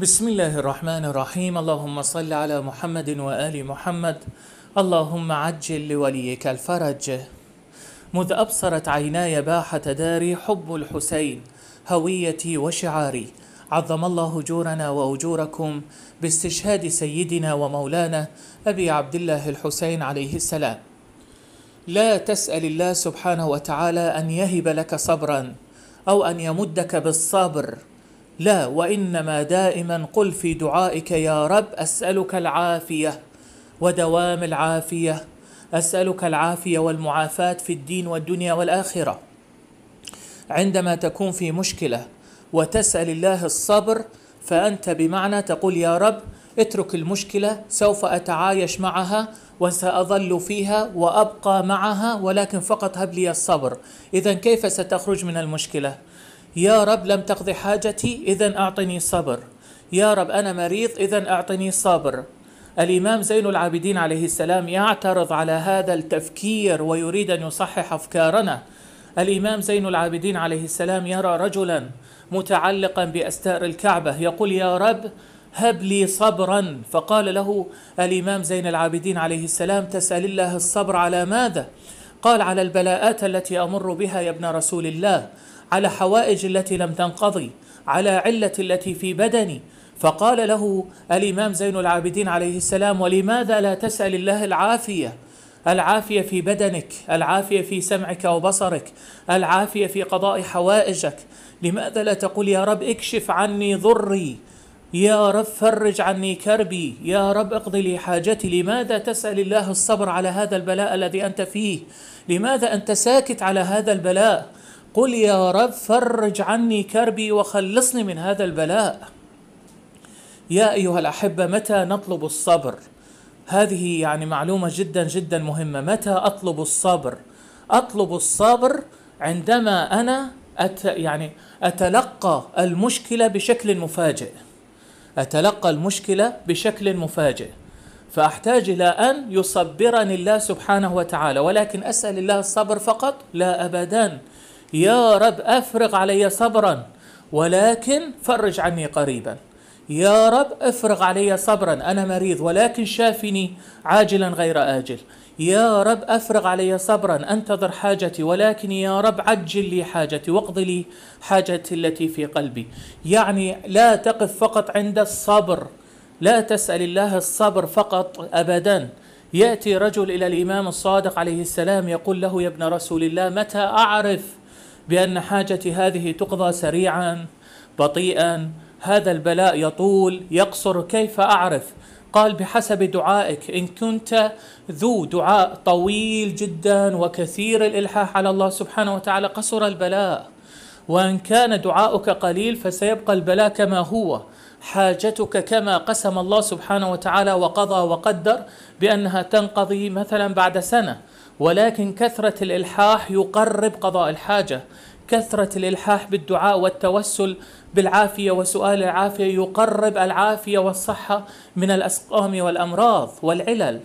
بسم الله الرحمن الرحيم اللهم صل على محمد وآل محمد اللهم عجل لوليك الفرج مذ أبصرت عيناي باحة داري حب الحسين هويتي وشعاري عظم الله جورنا وأجوركم باستشهاد سيدنا ومولانا أبي عبد الله الحسين عليه السلام لا تسأل الله سبحانه وتعالى أن يهب لك صبرا أو أن يمدك بالصبر لا وانما دائما قل في دعائك يا رب اسالك العافيه ودوام العافيه اسالك العافيه والمعافاه في الدين والدنيا والاخره عندما تكون في مشكله وتسال الله الصبر فانت بمعنى تقول يا رب اترك المشكله سوف اتعايش معها وساظل فيها وابقى معها ولكن فقط هب لي الصبر اذا كيف ستخرج من المشكله يا رب لم تقضي حاجتي إذا أعطني صبر يا رب أنا مريض إذا أعطني صبر الإمام زين العابدين عليه السلام يعترض على هذا التفكير ويريد أن يصحح أفكارنا الإمام زين العابدين عليه السلام يرى رجلا متعلقا بأستار الكعبة يقول يا رب هب لي صبرا فقال له الإمام زين العابدين عليه السلام تسأل الله الصبر على ماذا؟ قال على البلاءات التي أمر بها يا ابن رسول الله على حوائج التي لم تنقضي على علة التي في بدني فقال له الإمام زين العابدين عليه السلام ولماذا لا تسأل الله العافية العافية في بدنك العافية في سمعك وبصرك العافية في قضاء حوائجك لماذا لا تقول يا رب اكشف عني ضري يا رب فرج عني كربي يا رب اقضي لي حاجتي لماذا تسأل الله الصبر على هذا البلاء الذي أنت فيه لماذا أنت ساكت على هذا البلاء قل يا رب فرج عني كربي وخلصني من هذا البلاء يا ايها الاحبه متى نطلب الصبر هذه يعني معلومه جدا جدا مهمه متى اطلب الصبر اطلب الصبر عندما انا أت يعني اتلقى المشكله بشكل مفاجئ اتلقى المشكله بشكل مفاجئ فاحتاج الى ان يصبرني الله سبحانه وتعالى ولكن اسال الله الصبر فقط لا ابدا يا رب افرغ علي صبرا ولكن فرج عني قريبا يا رب افرغ علي صبرا انا مريض ولكن شافني عاجلا غير اجل يا رب افرغ علي صبرا انتظر حاجتي ولكن يا رب عجل لي حاجتي واقض لي حاجتي التي في قلبي يعني لا تقف فقط عند الصبر لا تسال الله الصبر فقط ابدا ياتي رجل الى الامام الصادق عليه السلام يقول له يا ابن رسول الله متى اعرف بأن حاجتي هذه تقضى سريعا بطيئا هذا البلاء يطول يقصر كيف أعرف قال بحسب دعائك إن كنت ذو دعاء طويل جدا وكثير الإلحاح على الله سبحانه وتعالى قصر البلاء وإن كان دعاؤك قليل فسيبقى البلاء كما هو حاجتك كما قسم الله سبحانه وتعالى وقضى وقدر بأنها تنقضي مثلا بعد سنة ولكن كثرة الإلحاح يقرب قضاء الحاجة كثرة الإلحاح بالدعاء والتوسل بالعافية وسؤال العافية يقرب العافية والصحة من الأسقام والأمراض والعلل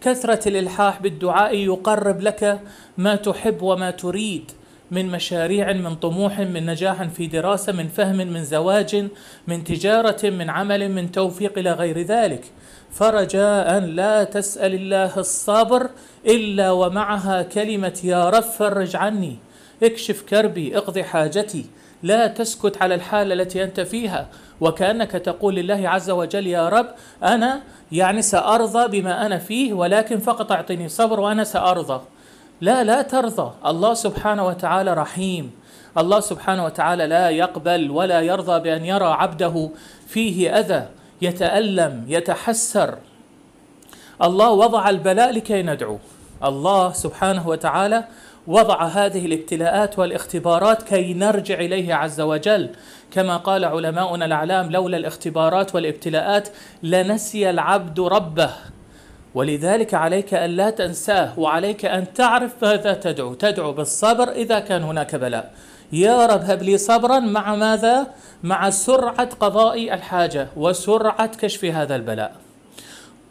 كثرة الإلحاح بالدعاء يقرب لك ما تحب وما تريد من مشاريع من طموح من نجاح في دراسة من فهم من زواج من تجارة من عمل من توفيق إلى غير ذلك فرجاء لا تسأل الله الصبر إلا ومعها كلمة يا رب فرج عني اكشف كربي اقضي حاجتي لا تسكت على الحالة التي أنت فيها وكأنك تقول لله عز وجل يا رب أنا يعني سأرضى بما أنا فيه ولكن فقط أعطني صبر وأنا سأرضى لا لا ترضى الله سبحانه وتعالى رحيم الله سبحانه وتعالى لا يقبل ولا يرضى بأن يرى عبده فيه أذى يتألم يتحسر الله وضع البلاء لكي ندعو الله سبحانه وتعالى وضع هذه الابتلاءات والاختبارات كي نرجع اليه عز وجل كما قال علماؤنا الاعلام لولا الاختبارات والابتلاءات لنسي العبد ربه ولذلك عليك أن لا تنساه وعليك أن تعرف ماذا تدعو تدعو بالصبر إذا كان هناك بلاء يا رب هب لي صبرا مع ماذا؟ مع سرعة قضاء الحاجة وسرعة كشف هذا البلاء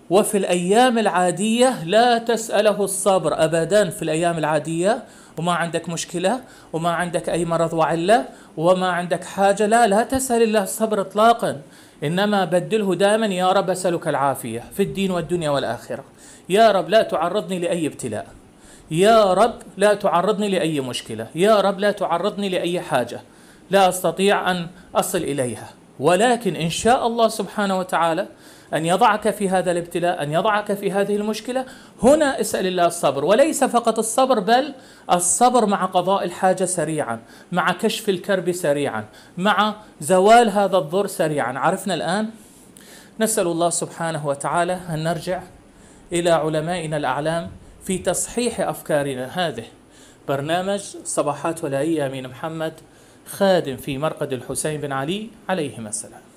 وفي الأيام العادية لا تسأله الصبر أبدا في الأيام العادية وما عندك مشكلة وما عندك أي مرض وعلة وما عندك حاجة لا لا تسأل الله الصبر إطلاقا إنما بدله دائما يا رب أسألك العافية في الدين والدنيا والآخرة يا رب لا تعرضني لأي ابتلاء يا رب لا تعرضني لأي مشكلة يا رب لا تعرضني لأي حاجة لا أستطيع أن أصل إليها ولكن إن شاء الله سبحانه وتعالى أن يضعك في هذا الابتلاء أن يضعك في هذه المشكلة هنا اسأل الله الصبر وليس فقط الصبر بل الصبر مع قضاء الحاجة سريعا مع كشف الكرب سريعا مع زوال هذا الضر سريعا عرفنا الآن نسأل الله سبحانه وتعالى أن نرجع إلى علمائنا الأعلام في تصحيح أفكارنا هذه برنامج صباحات ولائية من محمد خادم في مرقد الحسين بن علي عليهما السلام